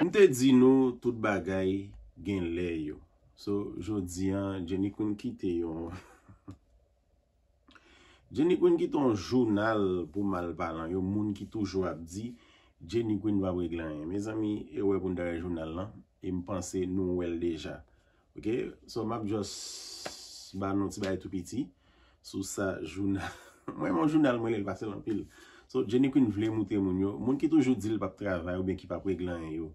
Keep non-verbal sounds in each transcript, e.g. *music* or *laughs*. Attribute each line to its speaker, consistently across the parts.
Speaker 1: Mwen te di nou, tout bagay gen lè yo So, jodi an, jenikwen kite yon *laughs* Jenikwen kite yon jounal pou malpalan Yon moun ki toujwa pdi, jenikwen va breglan Me zami, ewe pwenda re jounal lan E mpense nou wel deja Ok, so mwak jous, ba noti baye tupiti Sou sa jounal *laughs* Mwen mwen jounal mwen el vase lan pil So, jenny ki nou vle mouten moun yo, moun ki toujou di li pa ktravay ou ben ki pa preglan yo.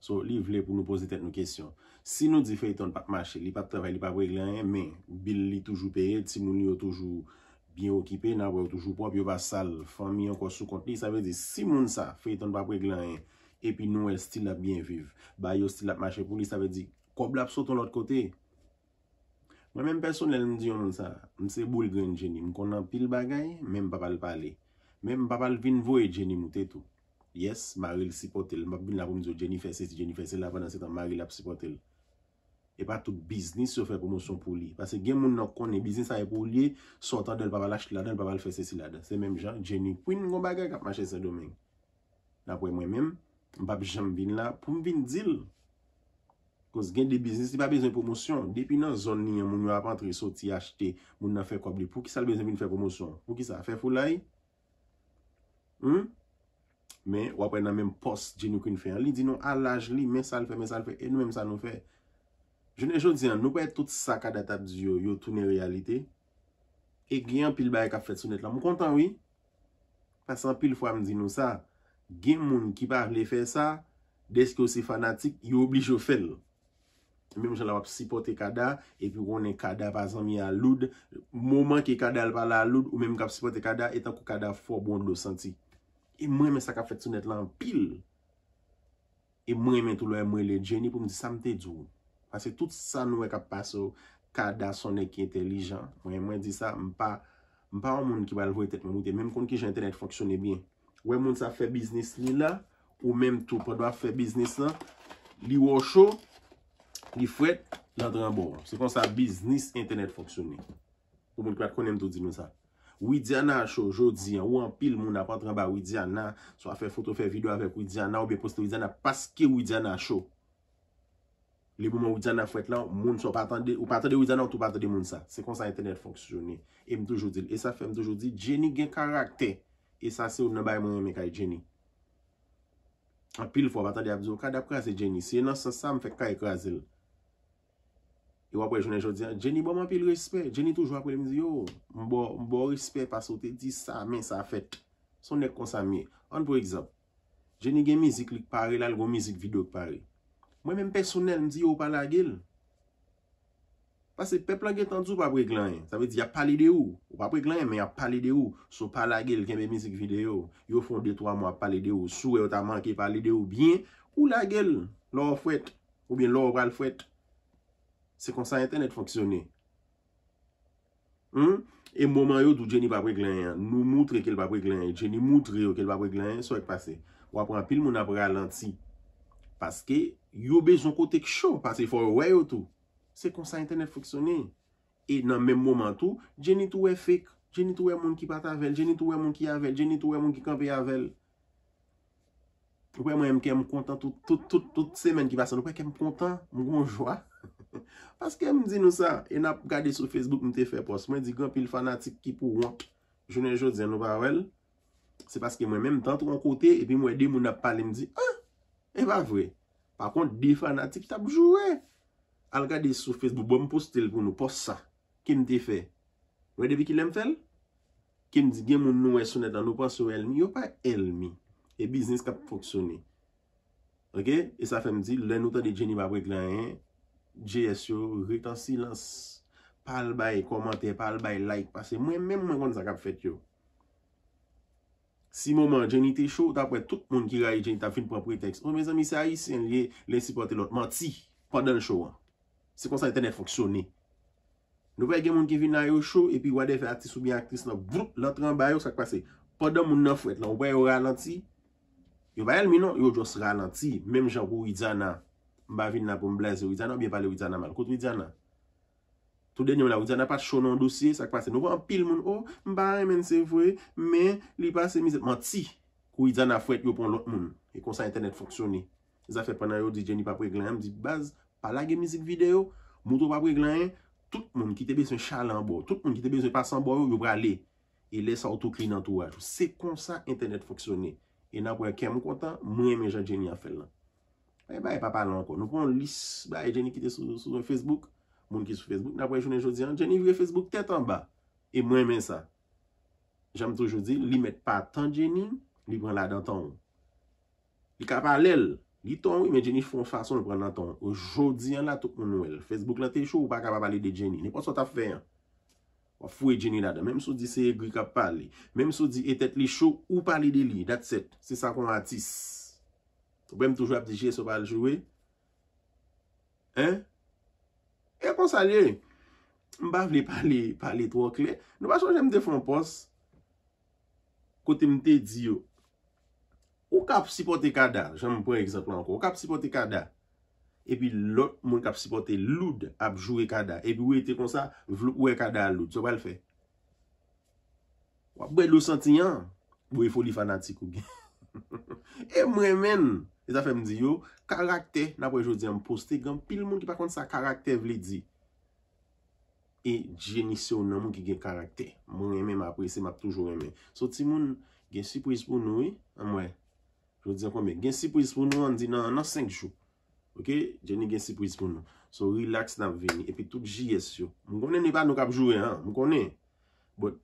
Speaker 1: So, li vle pou nou pose tet nou kesyon. Si nou di fey ton pa kmache, li pa ktravay, li pa preglan yo, men, bil li toujou peret, si moun yo toujou biye okipe, nan wè toujou pwap, yo pa sal, fami yo kwa sou konti, sa ve di, si moun sa, fey ton pa preglan yo, epi nou el stil ap bien viv, ba yo stil ap mache pou li, sa ve di, koblap so ton lot kote. Mwen men personel m diyon sa, mse bou lgen jenny, m konan pil bagay, men m pa pal pale. Men, mpapal vin vou e jeni moutetou. Yes, maril sipotel. Mpap vin la pou mizou jeni fese si jeni fese la vana se tan maril ap sipotel. E pa tout biznis yo fè promosyon pou li. Pase gen moun nan konen, biznis a ye pou li, sotan de lpapal fese si lada. Se menm jan, jeni pwin, ngon bagay kap mache se domen. La pou emwen menm, mpap jen vin la pou mvin dil. Kos gen de biznis, ti pa bezon promosyon. Depi nan zon ni, moun yo apan tre soti, achte, moun nan fè kobli, pou ki sal bezon vin fè promosyon? Pou ki sal fè foulayi? Mè wapè nan mèm pos jenou kwen fè an, li di nou alaj li, mè sal fè, mè sal fè, e nou mèm sal nou fè. Je ne joun di nan, nou pè tout sa kada tap di yo, yo tounen realite, e gè yon pil baye kap fred sunet la, mou kontan wè? Pasan pil fwa mè di nou sa, gè moun ki pa avle fè sa, deske ou se fanatik, yo oblij yo fè lò. Mèm joun la wap sipote kada, e pi wè kada pasan mi a loud, mouman ki kada alpa la loud, ou mèm kap sipote kada, etan kou kada fò bon lò senti. E mwen men sa ka feksyonet lan pil. E mwen men tou lo e mwen le jeni pou mwen di sa mte djou. Pase tout sa nou e ka paso kada son e ki entelijan. Mwen mwen di sa mpa, mpa moun ki wale vwe tet mwen mwote. Mwen mwen kon ki jen entenet foksyone bin. Mwen mwen sa fe biznis li la ou mwen mwen tou podwa fe biznis la. Li wosho, li fwet, la dra bon. Se kon sa biznis entenet foksyone. Mwen mwen kon mwen mwen tou di mwen sa. Ou an pil moun apatran ba Ouidiana, sou a fe foto, fe video avek Ouidiana, ou be poste Ouidiana, paske Ouidiana show. Libouman Ouidiana fwet lan, moun sou patande, ou patande Ouidiana, ou tou patande moun sa. Se konsan etene Fox jouni, e mtou joudil. E sa fe mtou joudil, Jenny gen karakte, e sa se ou nan bay moun yon men kay e Jenny. An pil fwa patande ap diyo, kade ap kaze Jenny, se yon nan sa sa m fe kaje kaze yon. Yon apre jounen joun diyan, jeni bon manpi l risper, jeni toujou apre l mizi yo, mbo risper pa sote di sa men sa fet, son ek konsa mi. An pou ekzap, jeni gen mizi klik pare, lalgo mizi klik video klik pare. Mwen men mpesonel mzi yo ou pa la gel. Pase pep la gel tan tou pa prek lanyen, sa ve di ya pali de ou, ou pa prek lanyen men ya pali de ou, sou pali la gel gen me mizi klik video, yo fon 2-3 mwa pali de ou, sou e ou ta manke pali de ou, bien ou la gel, lor ou fwet, ou bien lor ou val fwet. Se kon sa internet fonksyonè. Hmm? E mouman yo dou jeni babre glenye, nou moutre ke l babre glenye, jeni moutre yo ke l babre glenye, sou ek pase. Wapran pil moun apra lanti. Paske, yo be zon kotek chou, pase yi fò wè yo tou. Se kon sa internet fonksyonè. E nan mèm mouman tou, jeni tou wè fèk, jeni tou wè moun ki pat avèl, jeni tou wè moun ki avèl, jeni tou wè moun ki kampè avèl. Wè mwen mèm kem kontan tout, tout, tout, tout semen ki basan, wè mwen kem kontan moun konjwa. *laughs* Paske m di nou sa, e nap gade sou Facebook m te fe pos, mwen di gwen pil fanatik ki pou wak, jounen jounen jounen nou pa wèl, se paske mwen menm tan tron kote, e pi mwen dey moun ap pale m di, ah, e va vre, pa kont dey fanatik tap jouè, al gade sou Facebook, bon m postel pou nou pos sa, ki m te fe, mwen dey vi ki lèm fel, ki m di gen moun nou e sounet an nou pa sou elmi, yo pa elmi, e biznis kap foksyone, ok, e sa fe m di, lè nou ta de jenni babre klan yè, jes yo, re tan silans pal bay komante, pal bay like pase mwen men mwen kon sa kap fet yo si mouman jen ite show, tapwe tout moun ki raye jen ite ap fin propre teks, ou men zan mi se a yi sen liye le sipote lot, man ti padan show an, se konsan yi ten e foksyone nou bay gen moun ki vi nan yo show epi wade fe atis ou bi aktis nan vlup, lotran bay yo sak pase padan moun nan fwet lan, ou bay yo ralant ti yo bay el mi non, yo jos ralant ti menm jan wou i djan nan Mba vin la pou mblaze widjana, oubyen pale widjana mal, kout widjana. Tout den yon la, widjana pat chonon dosye, sakpase. Nou va an pil moun, oh, mba, men se vwe, men, li pase mizan. Mwen ti, kou widjana fwet yo pou lout moun, e konsa internet fwoksyone. Zafep anan yo, di Jenny papwe glanye, mdi baz, palage mizik video, moutou papwe glanye, tout moun ki te bezye chalan bo, tout moun ki te bezye pasan bo yo, yo brale, e lesa otokri nan touwaj. Se konsa internet fwoksyone, e nan pwe ken mou kontan, mwen menje Jenny an fel nan. Eh baye pa pala anko, nou kon lis, baye Jenny ki te sou Facebook, moun ki sou Facebook, napwe jounen jodi an, Jenny viwe Facebook tet an ba, e mwen men sa. Jam tou jodi, li met pa tan Jenny, li pran la dan tan ou. Li kapal el, li tan ou, men Jenny foun fason li pran la tan, ou jodi an la tou kon nou el. Facebook la te chou ou pa kapal pali de Jenny, ne kon sou ta fey an. Wafou e Jenny dada, mwen sou di se e gri kapal li, mwen sou di e tet li chou ou pali de li, that's it, se sa kon atis. Ou bèm toujou ap dije sou pa ljouè? Hein? E kon sa liè? Mba vle pale trok le. Nou ba chanjè mte fon pos. Kote mte diyo. Ou kap sipote kada? Jwa mpwen ekseptwa anko. Ou kap sipote kada? E pi lò, moun kap sipote loud ap jouè kada. E pi wè te kon sa, wè kada loud. Sou pa l fè? Wap bè lò sentinyan. Wè fò li fanatikou gen. E mwen men. E zafè m di yo, karakter, na pou e jodi yon poste gen, pil moun ki pa konti sa karakter vle di. E jenisyon nan moun ki gen karakter. Moun eme m apresi, m ap toujou eme. So ti moun gen sipou ispoun nou, e? an mwen. Jodi yon konme, gen sipou ispoun nou an di nan 5 chou. Ok, jeni gen sipou ispoun nou. So relax nan vini, epi tout jyes yo. M konen ni pa nou kap jure, m konen. But,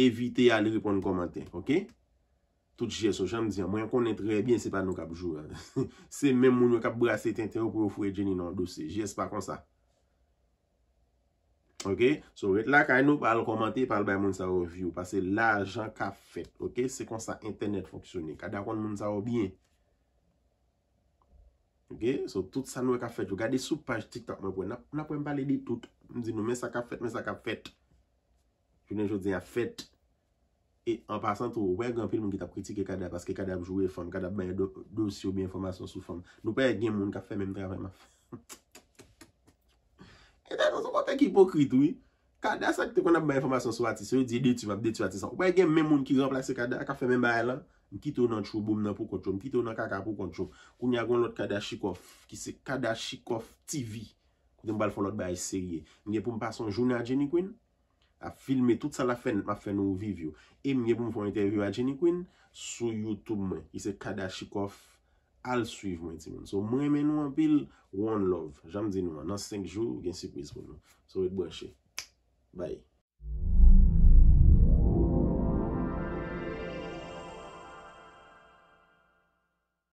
Speaker 1: evite yale ripon komante, ok? Tout jè, so jèm diyan, mwen konen treye bin, se pa nou kap jouran. Eh. *laughs* Se men moun nou kap brase tente ou pou oufou e djeni nan dousi. Jè, se pa kon sa. Ok, so vet la, ka yon nou pal komante, pal bay moun sa revi ou. Pase la, jan ka fet, ok, se kon sa internet fonksyoni. Ka da kon moun sa ou bin. Ok, so tout sa nou e ka fet. Jou gade sou page TikTok mwen pou, mwen pou mbaledi tout. Mwen di nou, men sa ka fet, men sa ka fet. Jounen jò diyan, fet. an e, pasan tou, wè gen film mwen ki ta pritike kada paske kada jouwe fon, kada baye dosyo bi informasyon sou fon, nou paye gen moun ka fe mèm tra fèman *laughs* e te, nou se kon fèk hipokrit wè kada sa ki te kon ap baye informasyon sou ati, se yo diye de tu vap, de tu ati wè gen mè moun ki remplase kada, ka fe mèm baye lan, mwen ki tou nan chou boum nan pou kontro mwen ki tou nan kaka pou kontro, koun yagoun lot kada shikof, ki se kada shikof TV, kouten bal folot baye serye, mwen gen pou mpasan jounan jenikwen A filme tout sa la fen ma fen ou viv yo. E mwenye bon pou mwen fwen interviw a geni kwen, sou YouTube mwen. Ise kada shikof, al suiv mwen ti mwen. So mwen men mwen pil, one love. Jam di nou an, nan senk jou gen sikwiz mwen. So e bwanshe. Bye.